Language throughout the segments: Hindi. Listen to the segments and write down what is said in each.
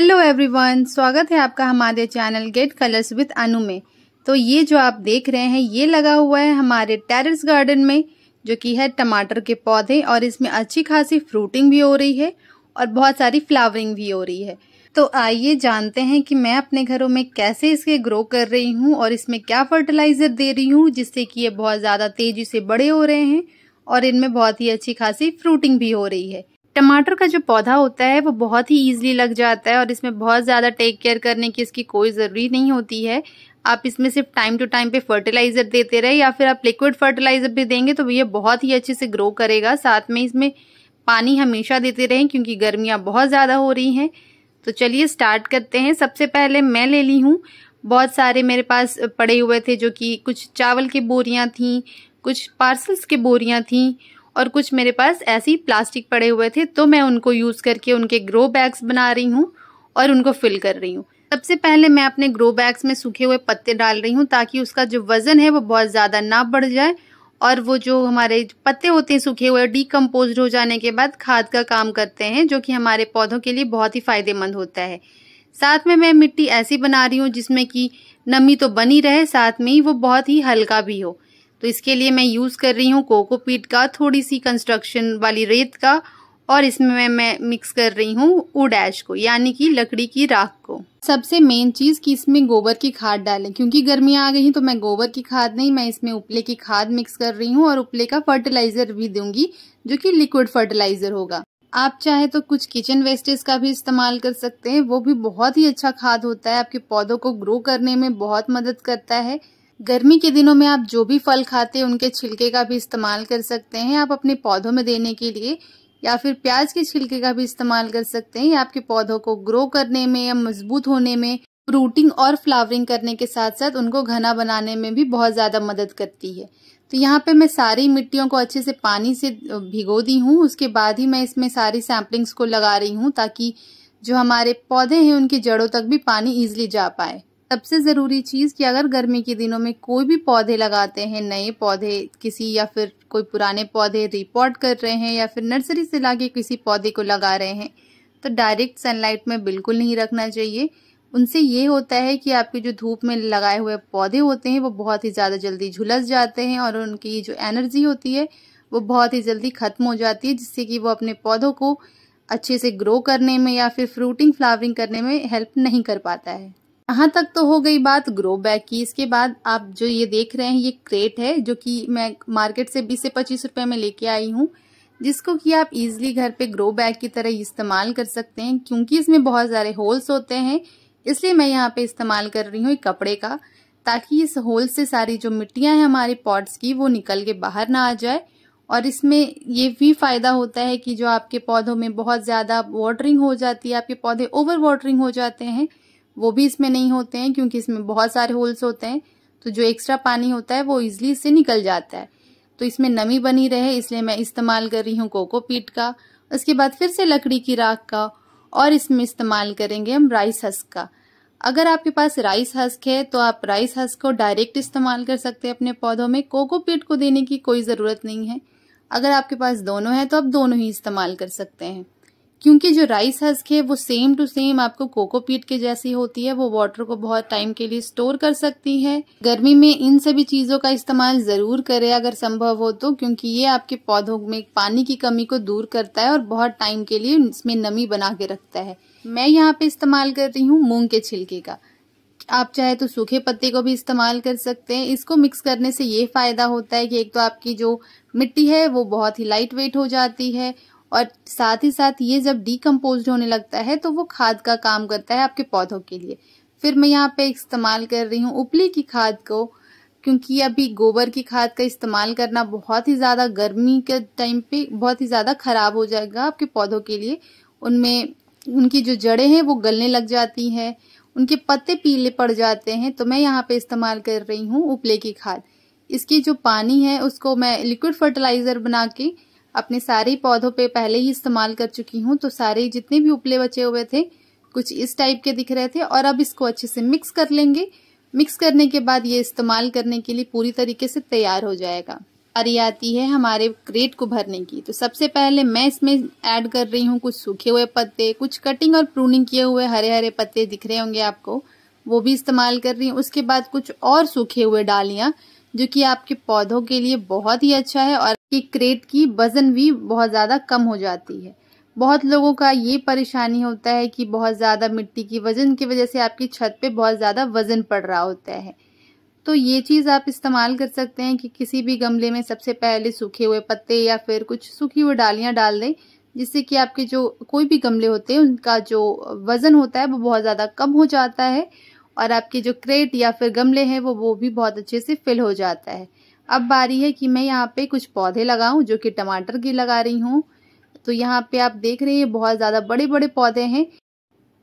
हेलो एवरीवन स्वागत है आपका हमारे channel get colours with Anu में तो ये जो आप देख रहे हैं ये लगा हुआ है हमारे टेरेस गार्डन में जो कि है टमाटर के पौधे और इसमें अच्छी खासी फ्रूटिंग भी हो रही है और बहुत सारी फ्लावरिंग भी हो रही है तो आइए जानते हैं कि मैं अपने घरों में कैसे इसके ग्रो कर रही हूँ और इसमें क्या फर्टिलाइजर दे रही हूँ जिससे कि ये बहुत ज़्यादा तेजी से बड़े हो रहे हैं और इनमें बहुत ही अच्छी खासी फ्रूटिंग भी हो रही है टमाटर का जो पौधा होता है वो बहुत ही ईजिली लग जाता है और इसमें बहुत ज़्यादा टेक केयर करने की इसकी कोई ज़रूरी नहीं होती है आप इसमें सिर्फ टाइम टू टाइम पे फर्टिलाइज़र देते रहे या फिर आप लिक्विड फर्टिलाइज़र भी देंगे तो ये बहुत ही अच्छे से ग्रो करेगा साथ में इसमें पानी हमेशा देते रहें क्योंकि गर्मियाँ बहुत ज़्यादा हो रही हैं तो चलिए स्टार्ट करते हैं सबसे पहले मैं ले ली हूँ बहुत सारे मेरे पास पड़े हुए थे जो कि कुछ चावल की बोरियाँ थीं कुछ पार्सल्स की बोरियाँ थीं और कुछ मेरे पास ऐसी प्लास्टिक पड़े हुए थे तो मैं उनको यूज़ करके उनके ग्रो बैग्स बना रही हूँ और उनको फिल कर रही हूँ सबसे पहले मैं अपने ग्रो बैग्स में सूखे हुए पत्ते डाल रही हूँ ताकि उसका जो वज़न है वो बहुत ज़्यादा ना बढ़ जाए और वो जो हमारे पत्ते होते हैं सूखे हुए डीकम्पोज हो जाने के बाद खाद का काम करते हैं जो कि हमारे पौधों के लिए बहुत ही फ़ायदेमंद होता है साथ में मैं मिट्टी ऐसी बना रही हूँ जिसमें कि नमी तो बनी रहे साथ में ही वो बहुत ही हल्का भी हो तो इसके लिए मैं यूज़ कर रही हूँ कोकोपीट का थोड़ी सी कंस्ट्रक्शन वाली रेत का और इसमें मैं मैं मिक्स कर रही हूँ वुड ऐश को यानी कि लकड़ी की राख को सबसे मेन चीज़ कि इसमें गोबर की खाद डालें क्योंकि गर्मी आ गई है तो मैं गोबर की खाद नहीं मैं इसमें उपले की खाद मिक्स कर रही हूँ और उपले का फर्टिलाइज़र भी दूंगी जो कि लिक्विड फर्टिलाइज़र होगा आप चाहे तो कुछ किचन वेस्टेज का भी इस्तेमाल कर सकते हैं वो भी बहुत ही अच्छा खाद होता है आपके पौधों को ग्रो करने में बहुत मदद करता है गर्मी के दिनों में आप जो भी फल खाते हैं उनके छिलके का भी इस्तेमाल कर सकते हैं आप अपने पौधों में देने के लिए या फिर प्याज के छिलके का भी इस्तेमाल कर सकते हैं ये आपके पौधों को ग्रो करने में या मजबूत होने में रूटिंग और फ्लावरिंग करने के साथ साथ उनको घना बनाने में भी बहुत ज़्यादा मदद करती है तो यहाँ पे मैं सारी मिट्टियों को अच्छे से पानी से भिगो दी हूँ उसके बाद ही मैं इसमें सारी सैम्पलिंग्स को लगा रही हूँ ताकि जो हमारे पौधे हैं उनकी जड़ों तक भी पानी ईजिली जा पाए सबसे ज़रूरी चीज़ कि अगर गर्मी के दिनों में कोई भी पौधे लगाते हैं नए पौधे किसी या फिर कोई पुराने पौधे रिपोर्ट कर रहे हैं या फिर नर्सरी से ला किसी पौधे को लगा रहे हैं तो डायरेक्ट सनलाइट में बिल्कुल नहीं रखना चाहिए उनसे ये होता है कि आपके जो धूप में लगाए हुए पौधे होते हैं वो बहुत ही ज़्यादा जल्दी झुलस जाते हैं और उनकी जो एनर्जी होती है वो बहुत ही जल्दी ख़त्म हो जाती है जिससे कि वो अपने पौधों को अच्छे से ग्रो करने में या फिर फ्रूटिंग फ्लावरिंग करने में हेल्प नहीं कर पाता है यहाँ तक तो हो गई बात ग्रो बैग की इसके बाद आप जो ये देख रहे हैं ये क्रेट है जो कि मैं मार्केट से बीस से पच्चीस रुपए में लेके आई हूँ जिसको कि आप इजीली घर पे ग्रो बैग की तरह इस्तेमाल कर सकते हैं क्योंकि इसमें बहुत सारे होल्स होते हैं इसलिए मैं यहाँ पे इस्तेमाल कर रही हूँ कपड़े का ताकि इस होल से सारी जो मिट्टियाँ हैं हमारे पॉट्स की वो निकल के बाहर ना आ जाए और इसमें ये भी फायदा होता है कि जो आपके पौधों में बहुत ज़्यादा वाटरिंग हो जाती है आपके पौधे ओवर वाटरिंग हो जाते हैं वो भी इसमें नहीं होते हैं क्योंकि इसमें बहुत सारे होल्स होते हैं तो जो एक्स्ट्रा पानी होता है वो इजली इससे निकल जाता है तो इसमें नमी बनी रहे इसलिए मैं इस्तेमाल कर रही हूँ कोकोपीट का उसके बाद फिर से लकड़ी की राख का और इसमें इस्तेमाल करेंगे हम राइस हस्क का अगर आपके पास राइस हस्क है तो आप राइस हस्क को डायरेक्ट इस्तेमाल कर सकते हैं अपने पौधों में कोकोपीट को देने की कोई ज़रूरत नहीं है अगर आपके पास दोनों है तो आप दोनों ही इस्तेमाल कर सकते हैं क्योंकि जो राइस हस्क है वो सेम टू सेम आपको कोकोपीट के जैसी होती है वो वाटर को बहुत टाइम के लिए स्टोर कर सकती है गर्मी में इन सभी चीजों का इस्तेमाल जरूर करें अगर संभव हो तो क्योंकि ये आपके पौधों में पानी की कमी को दूर करता है और बहुत टाइम के लिए इसमें नमी बना के रखता है मैं यहाँ पे इस्तेमाल कर रही हूँ मूंग के छिलके का आप चाहे तो सूखे पत्ते को भी इस्तेमाल कर सकते हैं इसको मिक्स करने से ये फायदा होता है कि एक तो आपकी जो मिट्टी है वो बहुत ही लाइट वेट हो जाती है और साथ ही साथ ये जब डीकम्पोज होने लगता है तो वो खाद का काम करता है आपके पौधों के लिए फिर मैं यहाँ पे इस्तेमाल कर रही हूँ उपली की खाद को क्योंकि अभी गोबर की खाद का इस्तेमाल करना बहुत ही ज़्यादा गर्मी के टाइम पे बहुत ही ज़्यादा ख़राब हो जाएगा आपके पौधों के लिए उनमें उनकी जो जड़ें हैं वो गलने लग जाती हैं उनके पत्ते पीले पड़ जाते हैं तो मैं यहाँ पे इस्तेमाल कर रही हूँ उपले की खाद इसकी जो पानी है उसको मैं लिक्विड फर्टिलाइज़र बना के अपने सारे पौधों पे पहले ही इस्तेमाल कर चुकी हूँ तो सारे जितने भी उपले बचे हुए थे कुछ इस टाइप के दिख रहे थे और अब इसको अच्छे से मिक्स कर लेंगे मिक्स करने के बाद ये इस्तेमाल करने के लिए पूरी तरीके से तैयार हो जाएगा बारी आती है हमारे क्रेट को भरने की तो सबसे पहले मैं इसमें ऐड कर रही हूँ कुछ सूखे हुए पत्ते कुछ कटिंग और प्रूनिंग किए हुए हरे हरे पत्ते दिख रहे होंगे आपको वो भी इस्तेमाल कर रही हूँ उसके बाद कुछ और सूखे हुए डालियाँ जो कि आपके पौधों के लिए बहुत ही अच्छा है और कि क्रेट की वज़न भी बहुत ज़्यादा कम हो जाती है बहुत लोगों का ये परेशानी होता है कि बहुत ज़्यादा मिट्टी की वज़न की वजह से आपकी छत पे बहुत ज़्यादा वज़न पड़ रहा होता है तो ये चीज़ आप इस्तेमाल कर सकते हैं कि किसी भी गमले में सबसे पहले सूखे हुए पत्ते या फिर कुछ सूखी हुई डालियाँ डाल दें जिससे कि आपके जो कोई भी गमले होते हैं उनका जो वज़न होता है वो बहुत ज़्यादा कम हो जाता है और आपके जो क्रेट या फिर गमले हैं वो वो भी बहुत अच्छे से फिल हो जाता है अब बारी है कि मैं यहाँ पे कुछ पौधे लगाऊं जो कि टमाटर के लगा रही हूँ तो यहाँ पे आप देख रहे हैं बहुत ज़्यादा बड़े बड़े पौधे हैं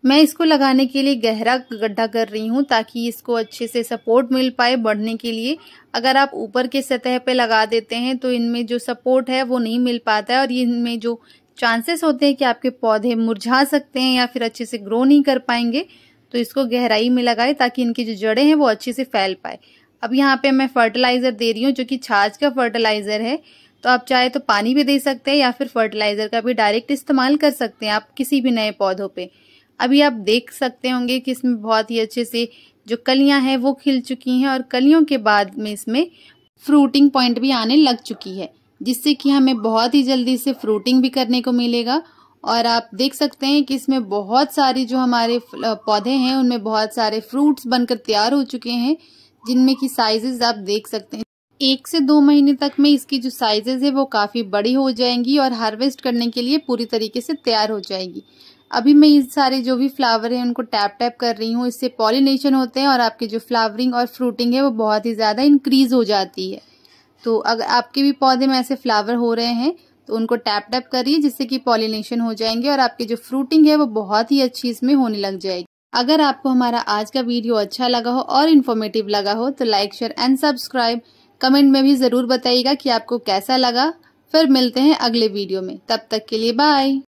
मैं इसको लगाने के लिए गहरा गड्ढा कर रही हूँ ताकि इसको अच्छे से सपोर्ट मिल पाए बढ़ने के लिए अगर आप ऊपर के सतह पे लगा देते हैं तो इनमें जो सपोर्ट है वो नहीं मिल पाता है और इनमें जो चांसेस होते हैं कि आपके पौधे मुरझा सकते हैं या फिर अच्छे से ग्रो नहीं कर पाएंगे तो इसको गहराई में लगाए ताकि इनकी जो जड़ें हैं वो अच्छे से फैल पाए अब यहाँ पे मैं फर्टिलाइज़र दे रही हूँ जो कि छाछ का फर्टिलाइज़र है तो आप चाहे तो पानी भी दे सकते हैं या फिर फर्टिलाइज़र का भी डायरेक्ट इस्तेमाल कर सकते हैं आप किसी भी नए पौधों पे अभी आप देख सकते होंगे कि इसमें बहुत ही अच्छे से जो कलियाँ हैं वो खिल चुकी हैं और कलियों के बाद में इसमें फ्रूटिंग पॉइंट भी आने लग चुकी है जिससे कि हमें बहुत ही जल्दी से फ्रूटिंग भी करने को मिलेगा और आप देख सकते हैं कि इसमें बहुत सारी जो हमारे पौधे हैं उनमें बहुत सारे फ्रूट्स बनकर तैयार हो चुके हैं जिनमें की साइजेज आप देख सकते हैं एक से दो महीने तक में इसकी जो साइजेज है वो काफ़ी बड़ी हो जाएंगी और हार्वेस्ट करने के लिए पूरी तरीके से तैयार हो जाएगी अभी मैं इस सारे जो भी फ्लावर हैं उनको टैप टैप कर रही हूँ इससे पॉलिनेशन होते हैं और आपकी जो फ्लावरिंग और फ्रूटिंग है वो बहुत ही ज़्यादा इंक्रीज हो जाती है तो अगर आपके भी पौधे में ऐसे फ्लावर हो रहे हैं तो उनको टैप टैप करिए जिससे कि पॉलिनेशन हो जाएंगे और आपकी जो फ्रूटिंग है वो बहुत ही अच्छी इसमें होने लग जाएगी अगर आपको हमारा आज का वीडियो अच्छा लगा हो और इन्फॉर्मेटिव लगा हो तो like share and subscribe comment में भी ज़रूर बताइएगा कि आपको कैसा लगा फिर मिलते हैं अगले वीडियो में तब तक के लिए बाय